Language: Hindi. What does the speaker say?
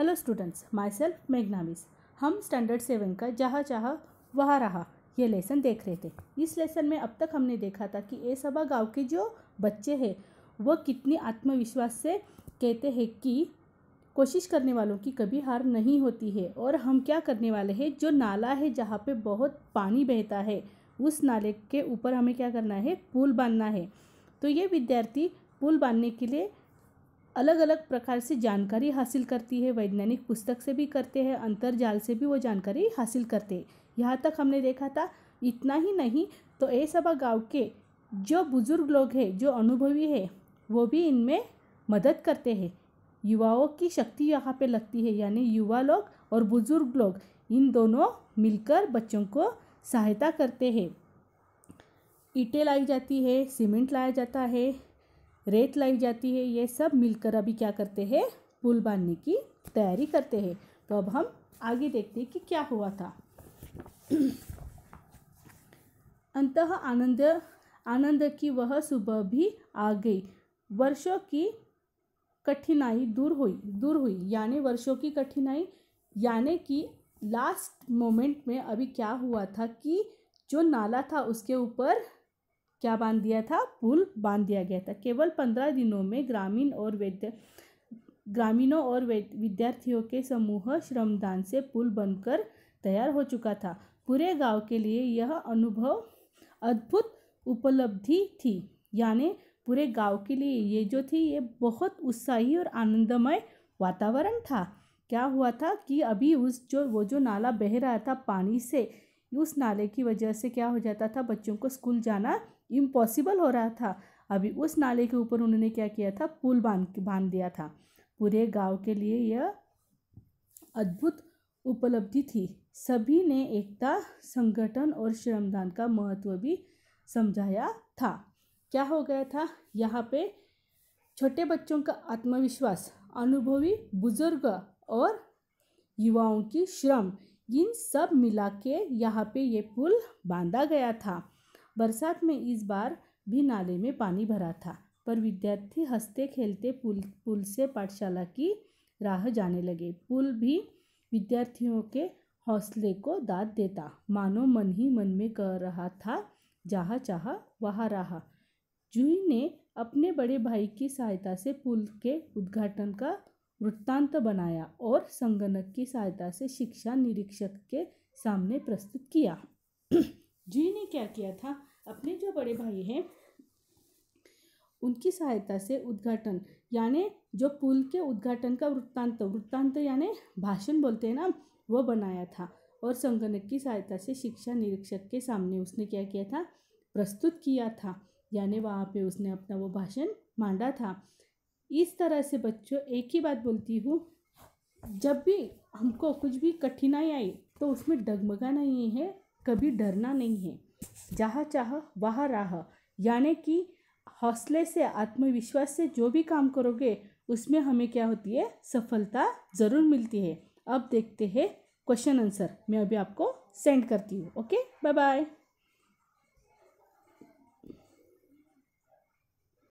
हेलो स्टूडेंट्स माई सेल्फ मेघनामिस हम स्टैंडर्ड सेवन का जहाँ चाह वहाँ रहा ये लेसन देख रहे थे इस लेसन में अब तक हमने देखा था कि ए सभा गाँव के जो बच्चे हैं वह कितनी आत्मविश्वास से कहते हैं कि कोशिश करने वालों की कभी हार नहीं होती है और हम क्या करने वाले हैं जो नाला है जहाँ पे बहुत पानी बहता है उस नाले के ऊपर हमें क्या करना है पुल बांधना है तो ये विद्यार्थी पुल बांधने के लिए अलग अलग प्रकार से जानकारी हासिल करती है वैज्ञानिक पुस्तक से भी करते हैं अंतरजाल से भी वो जानकारी हासिल करते हैं यहाँ तक हमने देखा था इतना ही नहीं तो ए सभा गाँव के जो बुज़ुर्ग लोग हैं जो अनुभवी है वो भी इनमें मदद करते हैं युवाओं की शक्ति यहाँ पे लगती है यानी युवा लोग और बुज़ुर्ग लोग इन दोनों मिलकर बच्चों को सहायता करते हैं ईटें लाई जाती है सीमेंट लाया जाता है रेत लाई जाती है ये सब मिलकर अभी क्या करते हैं पुल बांधने की तैयारी करते हैं तो अब हम आगे देखते हैं कि क्या हुआ था अंत आनंद आनंद की वह सुबह भी आ गई वर्षों की कठिनाई दूर हुई दूर हुई यानी वर्षों की कठिनाई यानी कि लास्ट मोमेंट में अभी क्या हुआ था कि जो नाला था उसके ऊपर क्या बांध दिया था पुल बांध दिया गया था केवल पंद्रह दिनों में ग्रामीण और वैद्य ग्रामीणों और विद्यार्थियों के समूह श्रमदान से पुल बनकर तैयार हो चुका था पूरे गांव के लिए यह अनुभव अद्भुत उपलब्धि थी यानी पूरे गांव के लिए ये जो थी ये बहुत उत्साही और आनंदमय वातावरण था क्या हुआ था कि अभी उस जो वो जो नाला बह रहा था पानी से उस नाले की वजह से क्या हो जाता था बच्चों को स्कूल जाना इम्पॉसिबल हो रहा था अभी उस नाले के ऊपर उन्होंने क्या किया था पुल बांध बांध दिया था पूरे गांव के लिए यह अद्भुत उपलब्धि थी सभी ने एकता संगठन और श्रमदान का महत्व भी समझाया था क्या हो गया था यहाँ पे छोटे बच्चों का आत्मविश्वास अनुभवी बुजुर्ग और युवाओं की श्रम इन सब मिला के यहाँ पे ये पुल बांधा गया था बरसात में इस बार भी नाले में पानी भरा था पर विद्यार्थी हंसते खेलते पुल पुल से पाठशाला की राह जाने लगे पुल भी विद्यार्थियों के हौसले को दाद देता मानो मन ही मन में कह रहा था जहाँ चाह वहाँ रहा जूही ने अपने बड़े भाई की सहायता से पुल के उद्घाटन का वृत्तांत बनाया और संगणक की सहायता से शिक्षा निरीक्षक के सामने प्रस्तुत किया जी ने क्या किया था अपने जो बड़े भाई हैं उनकी सहायता से उद्घाटन यानी जो पुल के उद्घाटन का वृत्तांत वृत्तांत यानी भाषण बोलते हैं ना वह बनाया था और संगणक की सहायता से शिक्षा निरीक्षक के सामने उसने क्या किया था प्रस्तुत किया था यानी वहाँ पे उसने अपना वो भाषण मांडा था इस तरह से बच्चों एक ही बात बोलती हूँ जब भी हमको कुछ भी कठिनाई आई तो उसमें डगमगा नहीं है कभी डरना नहीं है जहाँ चाह वहाँ राह यानी कि हौसले से आत्मविश्वास से जो भी काम करोगे उसमें हमें क्या होती है सफलता ज़रूर मिलती है अब देखते हैं क्वेश्चन आंसर मैं अभी आपको सेंड करती हूँ ओके बाय बाय